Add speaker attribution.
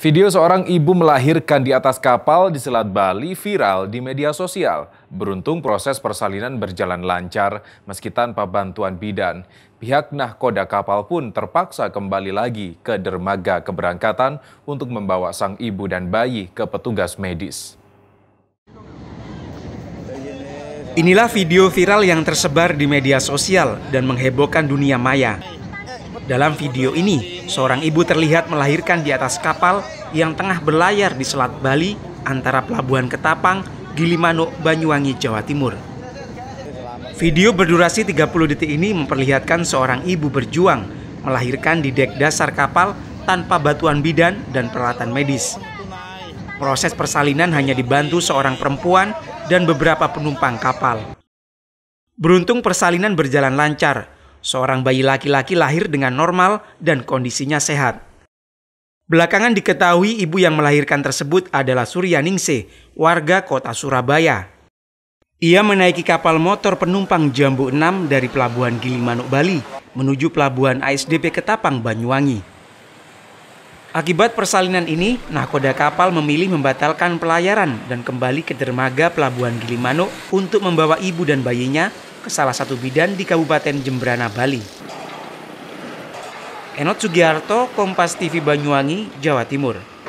Speaker 1: Video seorang ibu melahirkan di atas kapal di Selat Bali viral di media sosial. Beruntung proses persalinan berjalan lancar meski tanpa bantuan bidan. Pihak nahkoda kapal pun terpaksa kembali lagi ke dermaga keberangkatan untuk membawa sang ibu dan bayi ke petugas medis.
Speaker 2: Inilah video viral yang tersebar di media sosial dan menghebohkan dunia maya. Dalam video ini, seorang ibu terlihat melahirkan di atas kapal yang tengah berlayar di Selat Bali antara Pelabuhan Ketapang, Gilimanuk, Banyuwangi, Jawa Timur. Video berdurasi 30 detik ini memperlihatkan seorang ibu berjuang melahirkan di dek dasar kapal tanpa batuan bidan dan peralatan medis. Proses persalinan hanya dibantu seorang perempuan dan beberapa penumpang kapal. Beruntung persalinan berjalan lancar, Seorang bayi laki-laki lahir dengan normal dan kondisinya sehat. Belakangan diketahui ibu yang melahirkan tersebut adalah Ningse, warga kota Surabaya. Ia menaiki kapal motor penumpang Jambu 6 dari Pelabuhan Gilimanuk, Bali menuju Pelabuhan ASDP Ketapang, Banyuwangi. Akibat persalinan ini, nahkoda kapal memilih membatalkan pelayaran dan kembali ke dermaga Pelabuhan Gilimanuk untuk membawa ibu dan bayinya ke salah satu bidan di Kabupaten Jembrana, Bali. Enot Sugiharto, Kompas TV Banyuwangi, Jawa Timur.